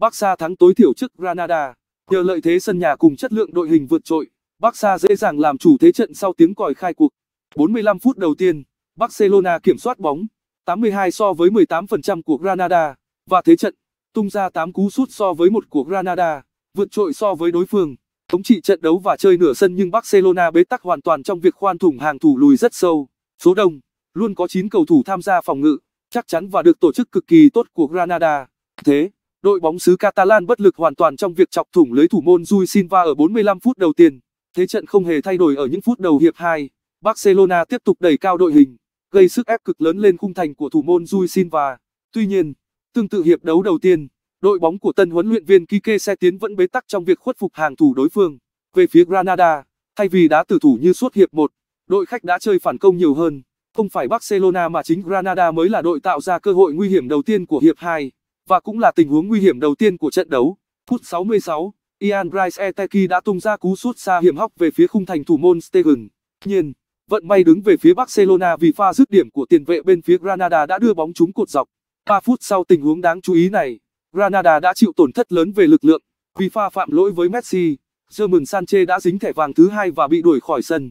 Barca thắng tối thiểu trước Granada. Nhờ lợi thế sân nhà cùng chất lượng đội hình vượt trội, Barca dễ dàng làm chủ thế trận sau tiếng còi khai cuộc. 45 phút đầu tiên, Barcelona kiểm soát bóng, 82 so với 18% của Granada, và thế trận, tung ra 8 cú sút so với một của Granada, vượt trội so với đối phương. Thống trị trận đấu và chơi nửa sân nhưng Barcelona bế tắc hoàn toàn trong việc khoan thủng hàng thủ lùi rất sâu. Số đông, luôn có 9 cầu thủ tham gia phòng ngự, chắc chắn và được tổ chức cực kỳ tốt của Granada. Thế đội bóng xứ Catalan bất lực hoàn toàn trong việc chọc thủng lưới thủ môn Rui Silva ở 45 phút đầu tiên. Thế trận không hề thay đổi ở những phút đầu hiệp 2. Barcelona tiếp tục đẩy cao đội hình, gây sức ép cực lớn lên khung thành của thủ môn Rui Silva. Tuy nhiên, tương tự hiệp đấu đầu tiên, đội bóng của tân huấn luyện viên Kike Xe tiến vẫn bế tắc trong việc khuất phục hàng thủ đối phương. Về phía Granada, thay vì đá tử thủ như suốt hiệp 1, đội khách đã chơi phản công nhiều hơn. Không phải Barcelona mà chính Granada mới là đội tạo ra cơ hội nguy hiểm đầu tiên của hiệp 2 và cũng là tình huống nguy hiểm đầu tiên của trận đấu. Phút 66, Ian Rice Eteki đã tung ra cú sút xa hiểm hóc về phía khung thành thủ môn Stegen. Nhiên, vận may đứng về phía Barcelona vì pha dứt điểm của tiền vệ bên phía Granada đã đưa bóng trúng cột dọc. 3 phút sau tình huống đáng chú ý này, Granada đã chịu tổn thất lớn về lực lượng vì pha phạm lỗi với Messi. German Sanchez đã dính thẻ vàng thứ hai và bị đuổi khỏi sân.